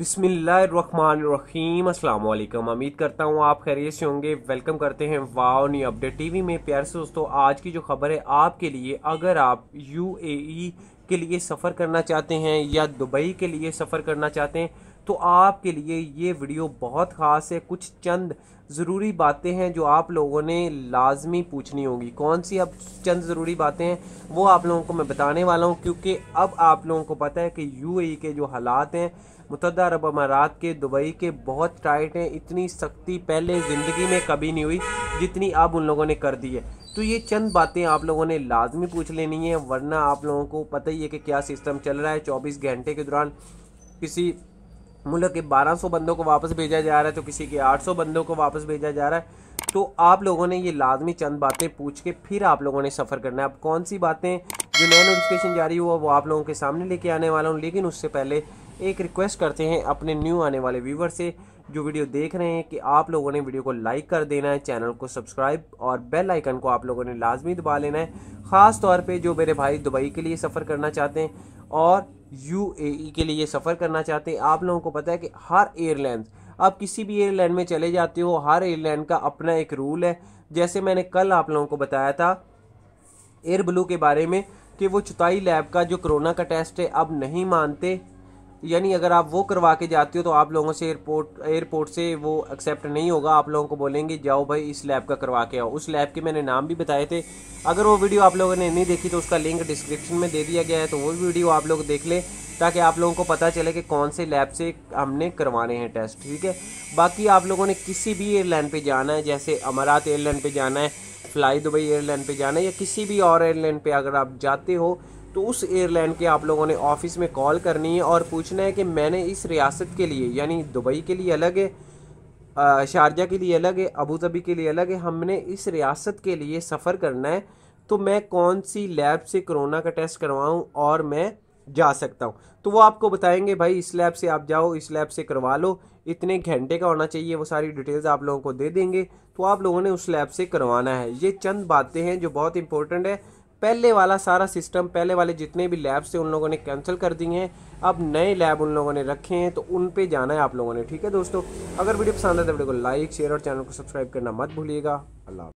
बिसमीम अल्लाम उम्मीद करता हूँ आप खैरियत से होंगे वेलकम करते हैं वाओ न्यू अपडेट टीवी में प्यार से दोस्तों आज की जो खबर है आपके लिए अगर आप यूएई के लिए सफ़र करना चाहते हैं या दुबई के लिए सफ़र करना चाहते हैं तो आपके लिए ये वीडियो बहुत ख़ास है कुछ चंद ज़रूरी बातें हैं जो आप लोगों ने लाजमी पूछनी होगी कौन सी अब चंद ज़रूरी बातें हैं वो आप लोगों को मैं बताने वाला हूँ क्योंकि अब आप लोगों को पता है कि यूएई के जो हालात हैं मुतद अरब अमारात के दुबई के बहुत टाइट हैं इतनी सख्ती पहले ज़िंदगी में कभी नहीं हुई जितनी अब उन लोगों ने कर दी है तो ये चंद बातें आप लोगों ने लाजमी पूछ लेनी है वरना आप लोगों को पता ही है कि क्या सिस्टम चल रहा है चौबीस घंटे के दौरान किसी मुल्क के 1200 बंदों को वापस भेजा जा रहा है तो किसी के 800 बंदों को वापस भेजा जा रहा है तो आप लोगों ने ये लाजमी चंद बातें पूछ के फिर आप लोगों ने सफ़र करना है अब कौन सी बातें जो नया नोटिफिकेशन जारी हुआ वो आप लोगों के सामने लेके आने वाला हूँ लेकिन उससे पहले एक रिक्वेस्ट करते हैं अपने न्यू आने वाले व्यूवर से जो वीडियो देख रहे हैं कि आप लोगों ने वीडियो को लाइक कर देना है चैनल को सब्सक्राइब और बेल आइकन को आप लोगों ने लाजमी दबा लेना है ख़ास तौर पे जो मेरे भाई दुबई के लिए सफ़र करना चाहते हैं और यू के लिए सफ़र करना चाहते हैं आप लोगों को पता है कि हर एयरलाइंस आप किसी भी एयरलाइन में चले जाते हो हर एयरलाइन का अपना एक रूल है जैसे मैंने कल आप लोगों को बताया था एयर ब्लू के बारे में कि वो चुताई लैब का जो कोरोना का टेस्ट है अब नहीं मानते यानी अगर आप वो करवा के जाते हो तो आप लोगों से एयरपोर्ट एयरपोर्ट से वो एक्सेप्ट नहीं होगा आप लोगों को बोलेंगे जाओ भाई इस लैब का करवा के आओ उस लैब के मैंने नाम भी बताए थे अगर वो वीडियो आप लोगों ने नहीं देखी तो उसका लिंक डिस्क्रिप्शन में दे दिया गया है तो वो वीडियो आप लोग देख लें ताकि आप लोगों को पता चले कि कौन से लैब से हमने करवाने हैं टेस्ट ठीक है बाकी आप लोगों ने किसी भी एयरलाइन पर जाना है जैसे अमारात एयरलाइन पर जाना है फ्लाई दुबई एयरलाइन पर जाना है या किसी भी और एयरलाइन पर अगर आप जाते हो तो उस एयरलाइन के आप लोगों ने ऑफिस में कॉल करनी है और पूछना है कि मैंने इस रियासत के लिए यानी दुबई के लिए अलग है शारजा के लिए अलग है अबू धाबी के लिए अलग है हमने इस रियासत के लिए सफ़र करना है तो मैं कौन सी लैब से कोरोना का टेस्ट करवाऊँ और मैं जा सकता हूँ तो वो आपको बताएंगे भाई इस लैब से आप जाओ इस लैब से करवा लो इतने घंटे का होना चाहिए वो सारी डिटेल्स आप लोगों को दे देंगे तो आप लोगों ने उस लैब से करवाना है ये चंद बातें हैं जो बहुत इंपॉर्टेंट है पहले वाला सारा सिस्टम पहले वाले जितने भी लैब्स से उन लोगों ने कैंसिल कर दिए हैं अब नए लैब उन लोगों ने रखे हैं तो उन पे जाना है आप लोगों ने ठीक है दोस्तों अगर वीडियो पसंद आए तो वीडियो को लाइक शेयर और चैनल को सब्सक्राइब करना मत भूलिएगा अल्लाह